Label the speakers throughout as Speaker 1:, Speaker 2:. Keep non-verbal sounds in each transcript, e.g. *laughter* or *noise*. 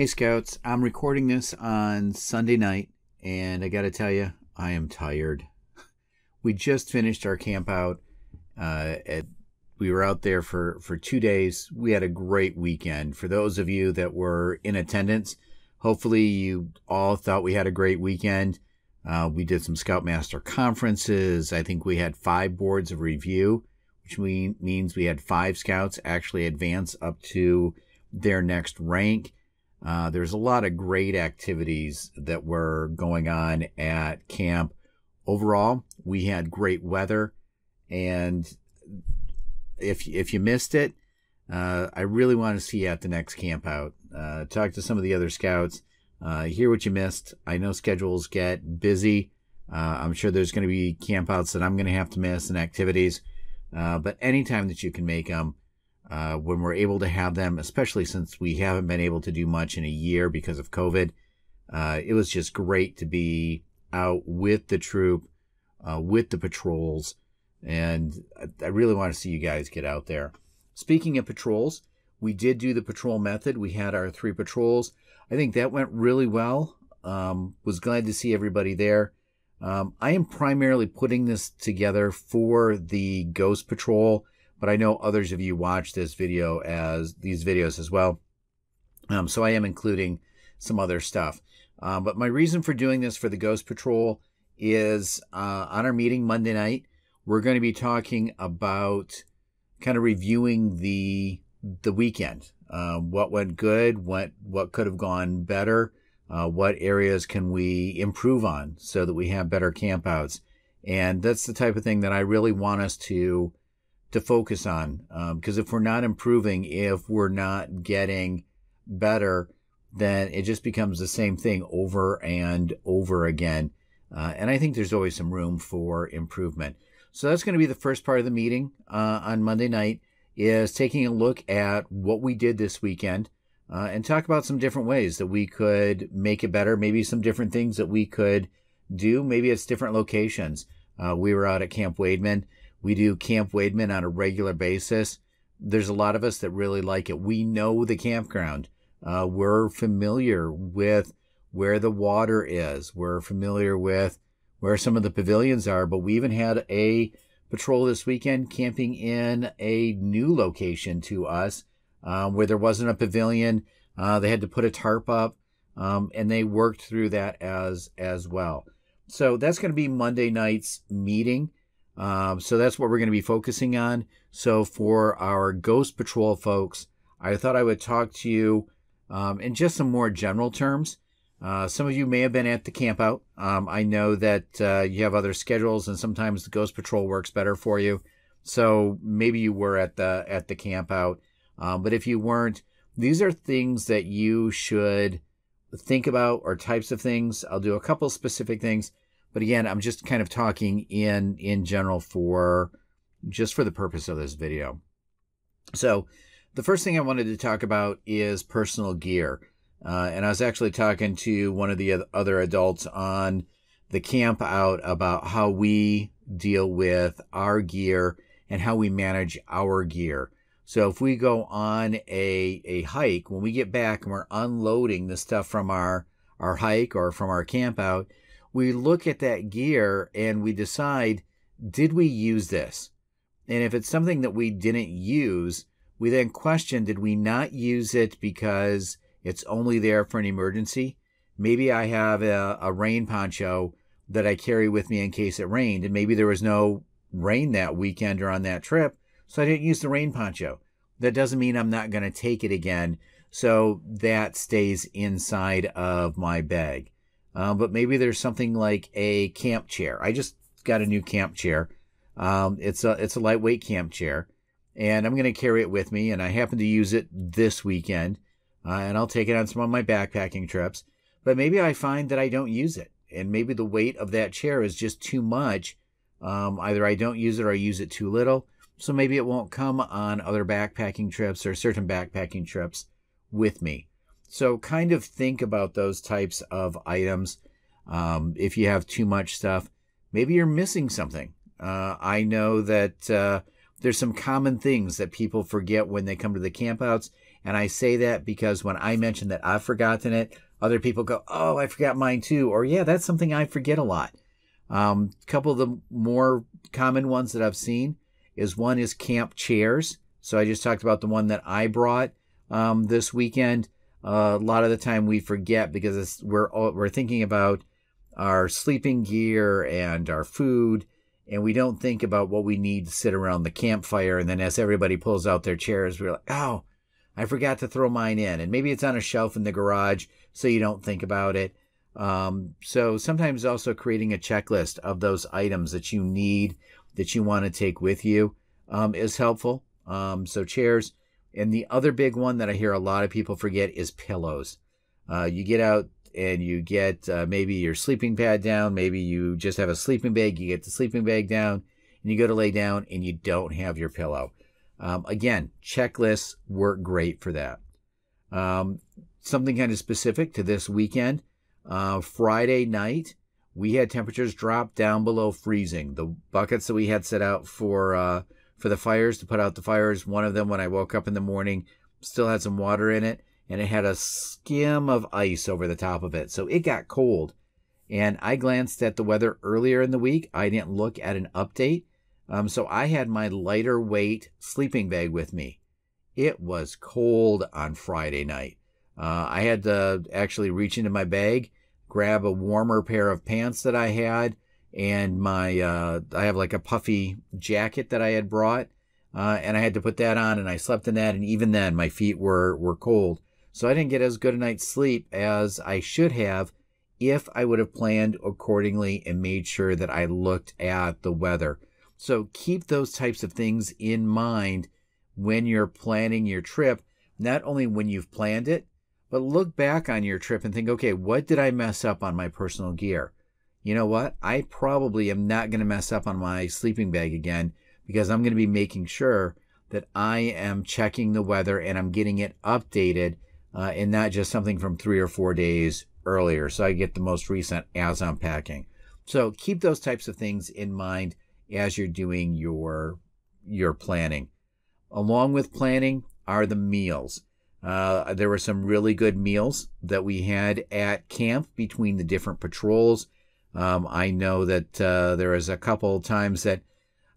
Speaker 1: Hey Scouts, I'm recording this on Sunday night, and I gotta tell you, I am tired. *laughs* we just finished our camp out. Uh, at, we were out there for, for two days. We had a great weekend. For those of you that were in attendance, hopefully you all thought we had a great weekend. Uh, we did some Scoutmaster conferences. I think we had five boards of review, which means we had five Scouts actually advance up to their next rank. Uh, there's a lot of great activities that were going on at camp. Overall, we had great weather, and if if you missed it, uh, I really want to see you at the next camp out. Uh, talk to some of the other scouts, uh, hear what you missed. I know schedules get busy. Uh, I'm sure there's going to be campouts that I'm going to have to miss and activities, uh, but anytime that you can make them, uh, when we're able to have them, especially since we haven't been able to do much in a year because of COVID. Uh, it was just great to be out with the troop, uh, with the patrols, and I, I really want to see you guys get out there. Speaking of patrols, we did do the patrol method. We had our three patrols. I think that went really well. Um, was glad to see everybody there. Um, I am primarily putting this together for the Ghost Patrol but I know others of you watch this video as these videos as well. Um, so I am including some other stuff. Um, but my reason for doing this for the Ghost Patrol is uh, on our meeting Monday night, we're going to be talking about kind of reviewing the the weekend. Uh, what went good? What what could have gone better? Uh, what areas can we improve on so that we have better campouts? And that's the type of thing that I really want us to to focus on. Because um, if we're not improving, if we're not getting better, then it just becomes the same thing over and over again. Uh, and I think there's always some room for improvement. So that's going to be the first part of the meeting uh, on Monday night is taking a look at what we did this weekend uh, and talk about some different ways that we could make it better. Maybe some different things that we could do. Maybe it's different locations. Uh, we were out at Camp Wademan we do Camp Wademan on a regular basis. There's a lot of us that really like it. We know the campground. Uh, we're familiar with where the water is. We're familiar with where some of the pavilions are, but we even had a patrol this weekend camping in a new location to us um, where there wasn't a pavilion. Uh, they had to put a tarp up, um, and they worked through that as as well. So that's going to be Monday night's meeting. Um, so that's what we're going to be focusing on. So for our Ghost Patrol folks, I thought I would talk to you um, in just some more general terms. Uh, some of you may have been at the campout. Um, I know that uh, you have other schedules, and sometimes the Ghost Patrol works better for you. So maybe you were at the at the campout, um, but if you weren't, these are things that you should think about or types of things. I'll do a couple specific things, but again, I'm just kind of talking in in general for just for the purpose of this video. So the first thing I wanted to talk about is personal gear. Uh, and I was actually talking to one of the other adults on the camp out about how we deal with our gear and how we manage our gear. So if we go on a, a hike, when we get back and we're unloading the stuff from our, our hike or from our camp out, we look at that gear and we decide, did we use this? And if it's something that we didn't use, we then question, did we not use it because it's only there for an emergency? Maybe I have a, a rain poncho that I carry with me in case it rained, and maybe there was no rain that weekend or on that trip, so I didn't use the rain poncho. That doesn't mean I'm not going to take it again. So that stays inside of my bag. Uh, but maybe there's something like a camp chair. I just got a new camp chair. Um, it's a it's a lightweight camp chair, and I'm going to carry it with me. And I happen to use it this weekend, uh, and I'll take it on some of my backpacking trips. But maybe I find that I don't use it, and maybe the weight of that chair is just too much. Um, either I don't use it or I use it too little. So maybe it won't come on other backpacking trips or certain backpacking trips with me. So kind of think about those types of items. Um, if you have too much stuff, maybe you're missing something. Uh, I know that uh, there's some common things that people forget when they come to the campouts. And I say that because when I mention that I've forgotten it, other people go, Oh, I forgot mine too. Or, yeah, that's something I forget a lot. A um, couple of the more common ones that I've seen is one is camp chairs. So I just talked about the one that I brought um, this weekend. Uh, a lot of the time we forget because we're all, we're thinking about our sleeping gear and our food, and we don't think about what we need to sit around the campfire. And then as everybody pulls out their chairs, we're like, oh, I forgot to throw mine in, and maybe it's on a shelf in the garage, so you don't think about it. Um, so sometimes also creating a checklist of those items that you need that you want to take with you um, is helpful. Um, so chairs, and the other big one that I hear a lot of people forget is pillows. Uh, you get out and you get uh, maybe your sleeping pad down, maybe you just have a sleeping bag, you get the sleeping bag down, and you go to lay down and you don't have your pillow. Um, again, checklists work great for that. Um, something kind of specific to this weekend. Uh, Friday night, we had temperatures drop down below freezing. The buckets that we had set out for uh, for the fires to put out the fires. One of them, when I woke up in the morning, still had some water in it and it had a skim of ice over the top of it. So it got cold. And I glanced at the weather earlier in the week. I didn't look at an update. Um, so I had my lighter weight sleeping bag with me. It was cold on Friday night. Uh, I had to actually reach into my bag, grab a warmer pair of pants that I had, and my uh, I have like a puffy jacket that I had brought, uh, and I had to put that on, and I slept in that, and even then my feet were were cold, so I didn't get as good a night's sleep as I should have if I would have planned accordingly and made sure that I looked at the weather. So keep those types of things in mind when you're planning your trip, not only when you've planned it, but look back on your trip and think, okay, what did I mess up on my personal gear? you know what? I probably am not going to mess up on my sleeping bag again because I'm going to be making sure that I am checking the weather and I'm getting it updated uh, and not just something from three or four days earlier. So I get the most recent as I'm packing. So keep those types of things in mind as you're doing your your planning. Along with planning are the meals. Uh, there were some really good meals that we had at camp between the different patrols um, I know that uh, there was a couple times that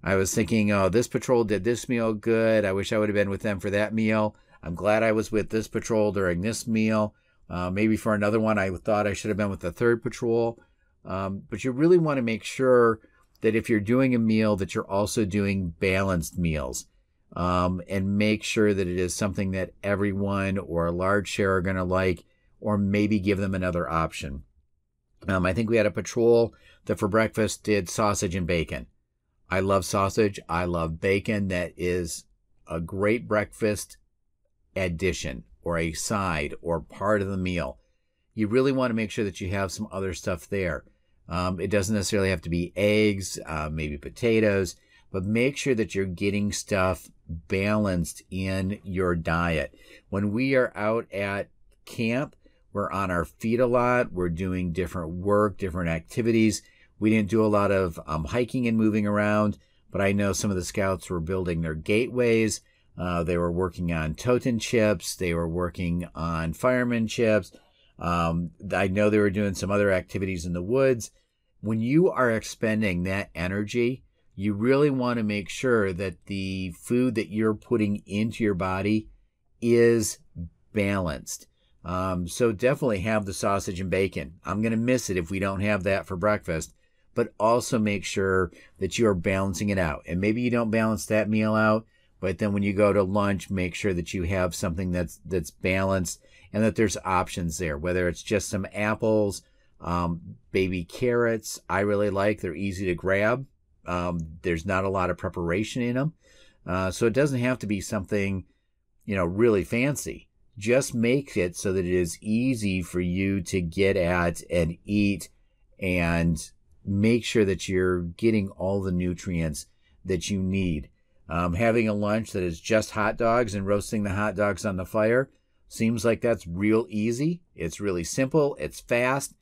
Speaker 1: I was thinking, oh, this patrol did this meal good. I wish I would have been with them for that meal. I'm glad I was with this patrol during this meal. Uh, maybe for another one, I thought I should have been with the third patrol. Um, but you really want to make sure that if you're doing a meal, that you're also doing balanced meals. Um, and make sure that it is something that everyone or a large share are going to like, or maybe give them another option. Um, I think we had a patrol that for breakfast did sausage and bacon. I love sausage. I love bacon. That is a great breakfast addition or a side or part of the meal. You really want to make sure that you have some other stuff there. Um, it doesn't necessarily have to be eggs, uh, maybe potatoes, but make sure that you're getting stuff balanced in your diet. When we are out at camp, we're on our feet a lot. We're doing different work, different activities. We didn't do a lot of um, hiking and moving around, but I know some of the scouts were building their gateways. Uh, they were working on totem chips. They were working on fireman chips. Um, I know they were doing some other activities in the woods. When you are expending that energy, you really want to make sure that the food that you're putting into your body is balanced. Um, so definitely have the sausage and bacon. I'm going to miss it if we don't have that for breakfast, but also make sure that you are balancing it out. And maybe you don't balance that meal out, but then when you go to lunch, make sure that you have something that's, that's balanced and that there's options there, whether it's just some apples, um, baby carrots. I really like, they're easy to grab. Um, there's not a lot of preparation in them. Uh, so it doesn't have to be something, you know, really fancy just make it so that it is easy for you to get at and eat and make sure that you're getting all the nutrients that you need. Um, having a lunch that is just hot dogs and roasting the hot dogs on the fire seems like that's real easy. It's really simple, it's fast,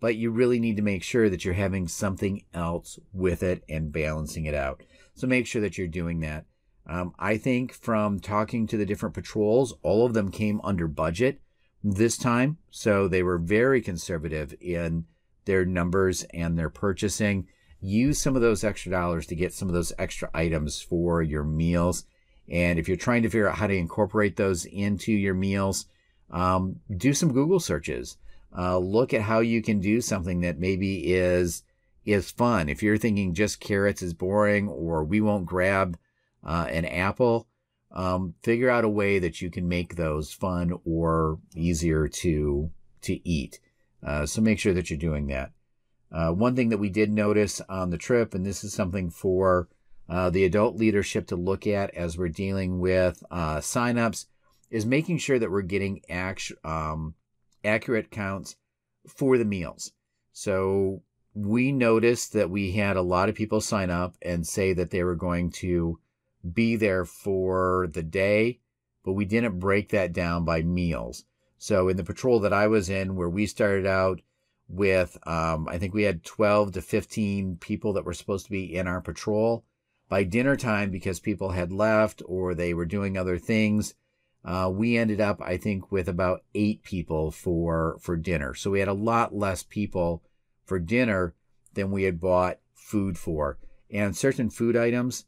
Speaker 1: but you really need to make sure that you're having something else with it and balancing it out. So make sure that you're doing that. Um, I think from talking to the different patrols, all of them came under budget this time. So they were very conservative in their numbers and their purchasing. Use some of those extra dollars to get some of those extra items for your meals. And if you're trying to figure out how to incorporate those into your meals, um, do some Google searches. Uh, look at how you can do something that maybe is is fun. If you're thinking just carrots is boring or we won't grab uh, and Apple. Um, figure out a way that you can make those fun or easier to to eat. Uh, so make sure that you're doing that. Uh, one thing that we did notice on the trip, and this is something for uh, the adult leadership to look at as we're dealing with uh, signups, is making sure that we're getting act- um, accurate counts for the meals. So we noticed that we had a lot of people sign up and say that they were going to be there for the day, but we didn't break that down by meals. So in the patrol that I was in, where we started out with, um, I think we had 12 to 15 people that were supposed to be in our patrol. By dinner time, because people had left or they were doing other things, uh, we ended up, I think, with about eight people for for dinner. So we had a lot less people for dinner than we had bought food for. And certain food items,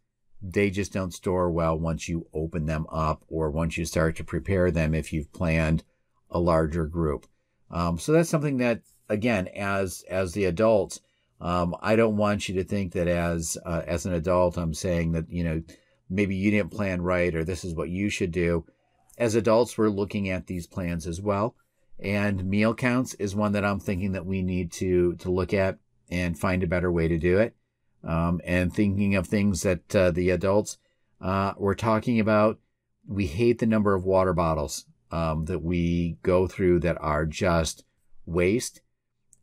Speaker 1: they just don't store well once you open them up or once you start to prepare them if you've planned a larger group. Um, so that's something that, again, as as the adults, um, I don't want you to think that as uh, as an adult, I'm saying that you know maybe you didn't plan right or this is what you should do. As adults, we're looking at these plans as well, and meal counts is one that I'm thinking that we need to to look at and find a better way to do it um, and thinking of things that uh, the adults uh, were talking about. We hate the number of water bottles um, that we go through that are just waste.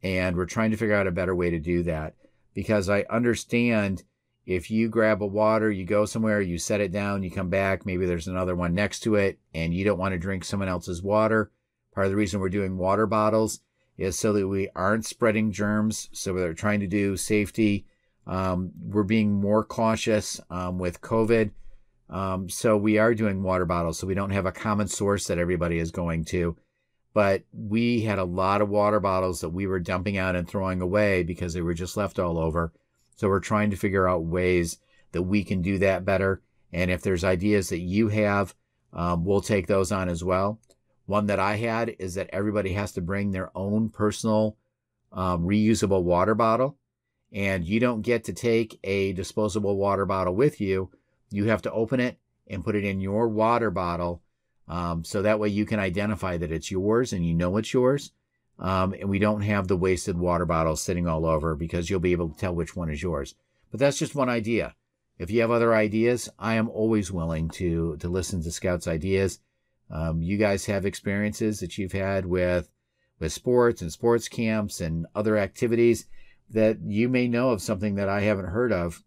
Speaker 1: And we're trying to figure out a better way to do that because I understand if you grab a water, you go somewhere, you set it down, you come back, maybe there's another one next to it, and you don't want to drink someone else's water. Part of the reason we're doing water bottles is so that we aren't spreading germs. So we're trying to do safety um, we're being more cautious um, with COVID. Um, so we are doing water bottles. So we don't have a common source that everybody is going to. But we had a lot of water bottles that we were dumping out and throwing away because they were just left all over. So we're trying to figure out ways that we can do that better. And if there's ideas that you have, um, we'll take those on as well. One that I had is that everybody has to bring their own personal um, reusable water bottle and you don't get to take a disposable water bottle with you. You have to open it and put it in your water bottle. Um, so that way you can identify that it's yours and you know it's yours. Um, and we don't have the wasted water bottles sitting all over because you'll be able to tell which one is yours. But that's just one idea. If you have other ideas, I am always willing to, to listen to Scout's ideas. Um, you guys have experiences that you've had with, with sports and sports camps and other activities that you may know of something that I haven't heard of.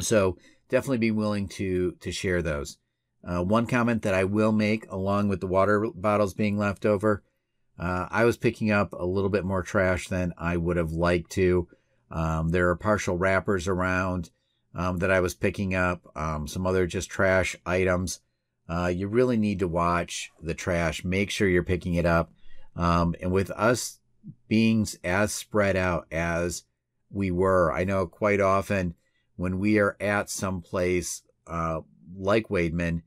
Speaker 1: So definitely be willing to to share those. Uh, one comment that I will make, along with the water bottles being left over, uh, I was picking up a little bit more trash than I would have liked to. Um, there are partial wrappers around um, that I was picking up, um, some other just trash items. Uh, you really need to watch the trash, make sure you're picking it up. Um, and with us beings as spread out as we were. I know quite often when we are at some place uh, like Wademan,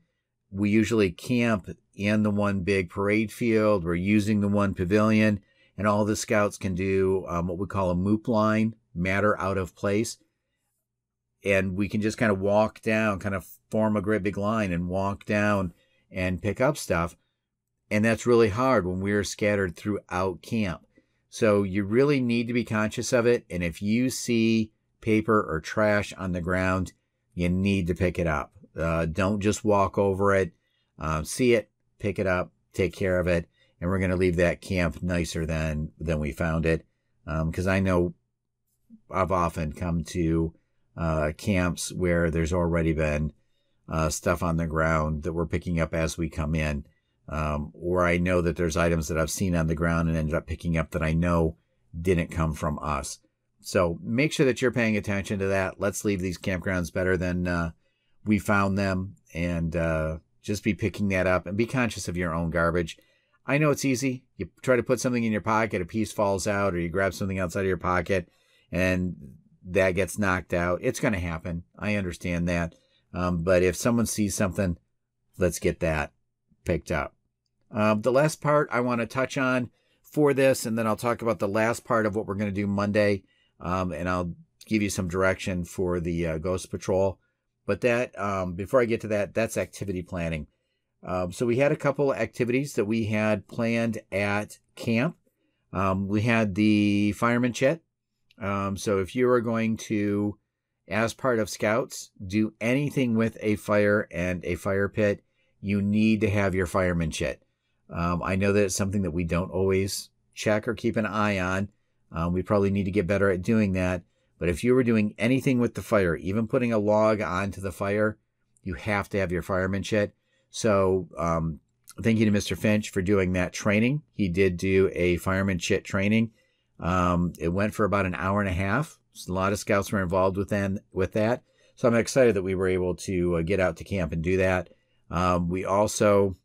Speaker 1: we usually camp in the one big parade field. We're using the one pavilion, and all the scouts can do um, what we call a moop line, matter out of place. And we can just kind of walk down, kind of form a great big line and walk down and pick up stuff. And that's really hard when we're scattered throughout camp. So you really need to be conscious of it. And if you see paper or trash on the ground, you need to pick it up. Uh, don't just walk over it. Um, see it, pick it up, take care of it. And we're going to leave that camp nicer than, than we found it. Um, cause I know I've often come to, uh, camps where there's already been, uh, stuff on the ground that we're picking up as we come in um, or I know that there's items that I've seen on the ground and ended up picking up that I know didn't come from us. So make sure that you're paying attention to that. Let's leave these campgrounds better than uh, we found them, and uh, just be picking that up and be conscious of your own garbage. I know it's easy. You try to put something in your pocket, a piece falls out, or you grab something outside of your pocket, and that gets knocked out. It's going to happen. I understand that. Um, but if someone sees something, let's get that picked up. Um, the last part I want to touch on for this, and then I'll talk about the last part of what we're going to do Monday, um, and I'll give you some direction for the uh, Ghost Patrol. But that, um, before I get to that, that's activity planning. Um, so we had a couple activities that we had planned at camp. Um, we had the fireman chat. so if you are going to, as part of scouts, do anything with a fire and a fire pit, you need to have your fireman chat. Um, I know that it's something that we don't always check or keep an eye on. Um, we probably need to get better at doing that. But if you were doing anything with the fire, even putting a log onto the fire, you have to have your fireman shit. So um, thank you to Mr. Finch for doing that training. He did do a fireman shit training. Um, it went for about an hour and a half. A lot of scouts were involved with them with that. So I'm excited that we were able to uh, get out to camp and do that. Um, we also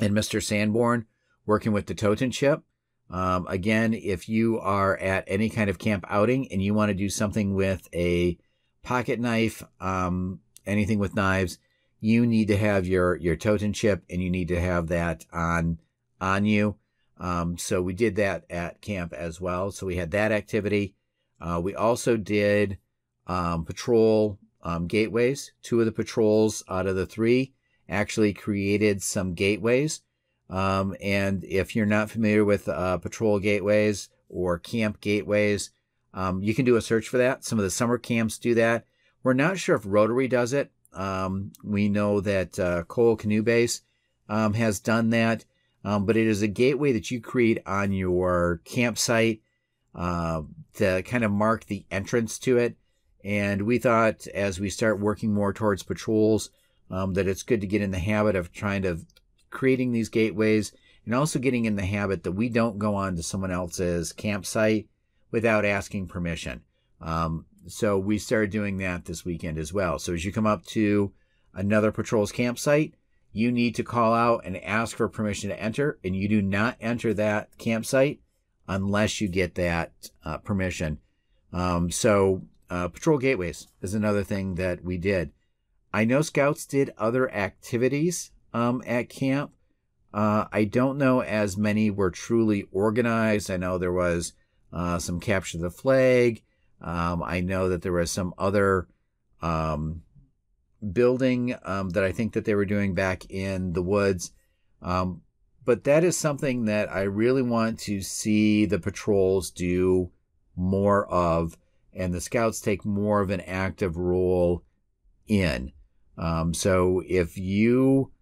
Speaker 1: and Mr. Sanborn working with the Totem Chip. Um, again, if you are at any kind of camp outing and you want to do something with a pocket knife, um, anything with knives, you need to have your your totem chip and you need to have that on on you. Um, so we did that at camp as well. So we had that activity. Uh, we also did um, patrol um, gateways. Two of the patrols out of the three actually created some gateways. Um, and if you're not familiar with uh, patrol gateways or camp gateways, um, you can do a search for that. Some of the summer camps do that. We're not sure if Rotary does it. Um, we know that uh, Cole Canoe Base um, has done that, um, but it is a gateway that you create on your campsite uh, to kind of mark the entrance to it. And we thought as we start working more towards patrols, um, that it's good to get in the habit of trying to creating these gateways and also getting in the habit that we don't go on to someone else's campsite without asking permission. Um, so we started doing that this weekend as well. So as you come up to another patrol's campsite, you need to call out and ask for permission to enter, and you do not enter that campsite unless you get that uh, permission. Um, so uh, patrol gateways is another thing that we did. I know scouts did other activities um, at camp. Uh, I don't know as many were truly organized. I know there was uh, some capture the flag. Um, I know that there was some other um, building um, that I think that they were doing back in the woods. Um, but that is something that I really want to see the patrols do more of, and the scouts take more of an active role in. Um, so if you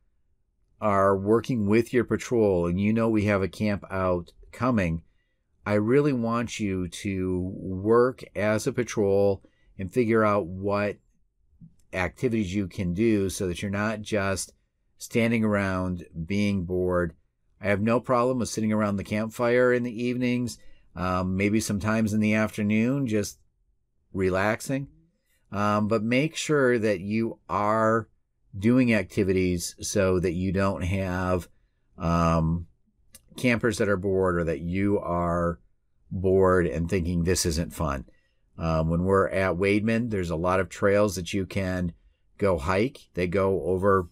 Speaker 1: are working with your patrol and you know we have a camp out coming, I really want you to work as a patrol and figure out what activities you can do so that you're not just standing around being bored. I have no problem with sitting around the campfire in the evenings, um, maybe sometimes in the afternoon, just relaxing. Um, but make sure that you are doing activities so that you don't have um, campers that are bored or that you are bored and thinking this isn't fun. Um, when we're at Wademan, there's a lot of trails that you can go hike. They go over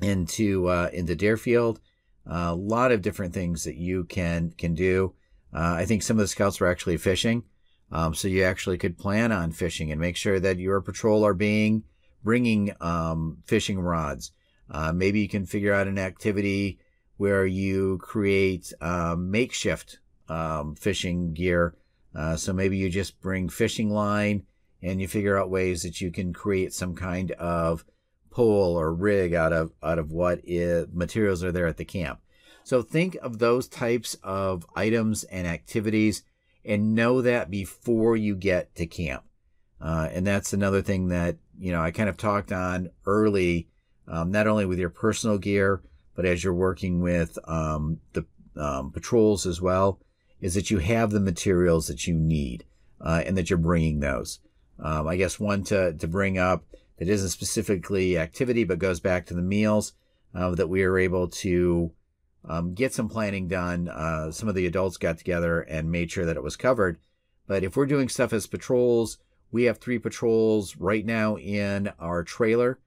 Speaker 1: into uh, into Deerfield. Uh, a lot of different things that you can can do. Uh, I think some of the scouts were actually fishing. Um, so you actually could plan on fishing and make sure that your patrol are being bringing um, fishing rods. Uh, maybe you can figure out an activity where you create uh, makeshift um, fishing gear. Uh, so maybe you just bring fishing line and you figure out ways that you can create some kind of pole or rig out of out of what is, materials are there at the camp. So think of those types of items and activities and know that before you get to camp. Uh, and that's another thing that, you know, I kind of talked on early, um, not only with your personal gear, but as you're working with um, the um, patrols as well, is that you have the materials that you need uh, and that you're bringing those. Um, I guess one to, to bring up that isn't specifically activity, but goes back to the meals uh, that we are able to um, get some planning done. Uh, some of the adults got together and made sure that it was covered. But if we're doing stuff as patrols, we have three patrols right now in our trailer.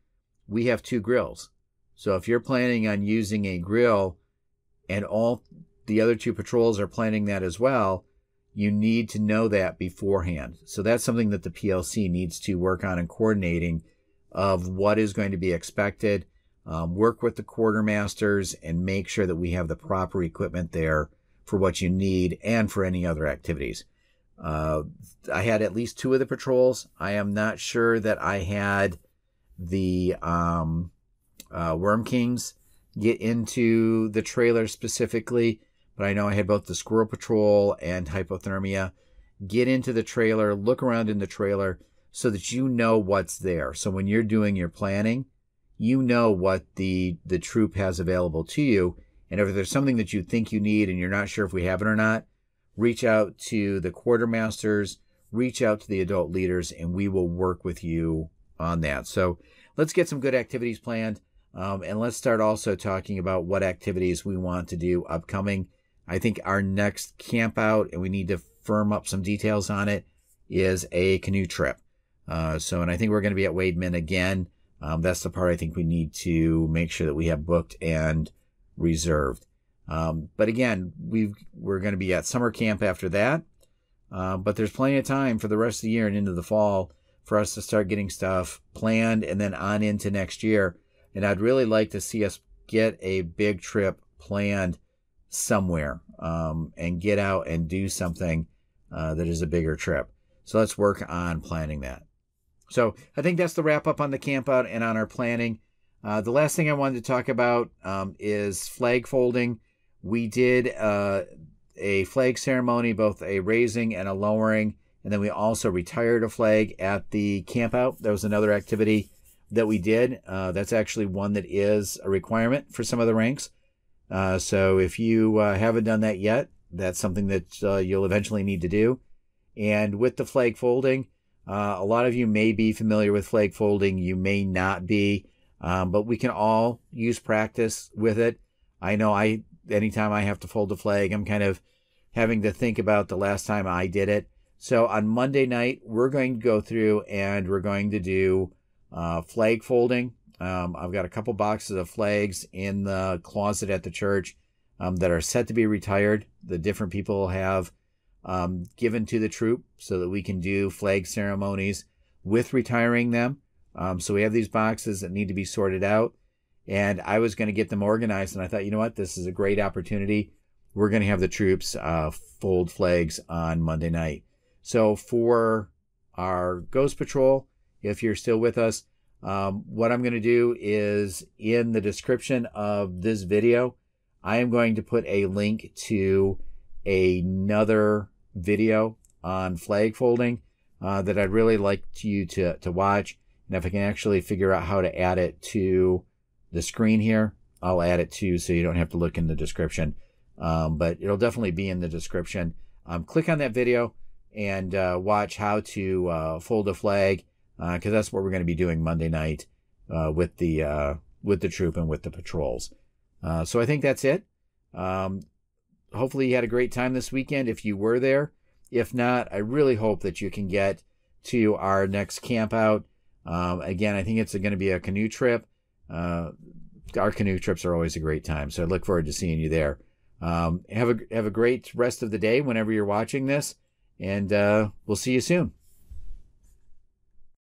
Speaker 1: We have two grills. So if you're planning on using a grill and all the other two patrols are planning that as well, you need to know that beforehand. So that's something that the PLC needs to work on and coordinating of what is going to be expected um, work with the quartermasters and make sure that we have the proper equipment there for what you need and for any other activities. Uh, I had at least two of the patrols. I am not sure that I had the um, uh, Worm Kings get into the trailer specifically, but I know I had both the Squirrel Patrol and Hypothermia get into the trailer, look around in the trailer so that you know what's there. So when you're doing your planning, you know what the the troop has available to you. And if there's something that you think you need and you're not sure if we have it or not, reach out to the quartermasters, reach out to the adult leaders, and we will work with you on that. So let's get some good activities planned. Um, and let's start also talking about what activities we want to do upcoming. I think our next camp out, and we need to firm up some details on it, is a canoe trip. Uh, so, and I think we're going to be at Min again. Um, that's the part I think we need to make sure that we have booked and reserved. Um, but again, we we're going to be at summer camp after that. Uh, but there's plenty of time for the rest of the year and into the fall for us to start getting stuff planned and then on into next year. And I'd really like to see us get a big trip planned somewhere um, and get out and do something uh, that is a bigger trip. So let's work on planning that. So I think that's the wrap up on the campout and on our planning. Uh, the last thing I wanted to talk about um, is flag folding. We did uh, a flag ceremony, both a raising and a lowering, and then we also retired a flag at the campout. That was another activity that we did. Uh, that's actually one that is a requirement for some of the ranks. Uh, so if you uh, haven't done that yet, that's something that uh, you'll eventually need to do. And with the flag folding, uh, a lot of you may be familiar with flag folding. You may not be, um, but we can all use practice with it. I know I, anytime I have to fold a flag, I'm kind of having to think about the last time I did it. So on Monday night, we're going to go through and we're going to do uh, flag folding. Um, I've got a couple boxes of flags in the closet at the church um, that are set to be retired. The different people have um, given to the troop so that we can do flag ceremonies with retiring them. Um, so we have these boxes that need to be sorted out. And I was going to get them organized. And I thought, you know what? This is a great opportunity. We're going to have the troops uh, fold flags on Monday night. So for our Ghost Patrol, if you're still with us, um, what I'm going to do is in the description of this video, I am going to put a link to another video on flag folding uh, that I'd really like to you to, to watch. And if I can actually figure out how to add it to the screen here, I'll add it to so you don't have to look in the description. Um, but it'll definitely be in the description. Um, click on that video and uh, watch how to uh, fold a flag because uh, that's what we're going to be doing Monday night uh, with the uh, with the troop and with the patrols. Uh, so I think that's it. Um, hopefully you had a great time this weekend if you were there. If not, I really hope that you can get to our next camp out. Um, again, I think it's going to be a canoe trip. Uh, our canoe trips are always a great time, so I look forward to seeing you there. Um, have a have a great rest of the day whenever you're watching this, and uh, we'll see you soon.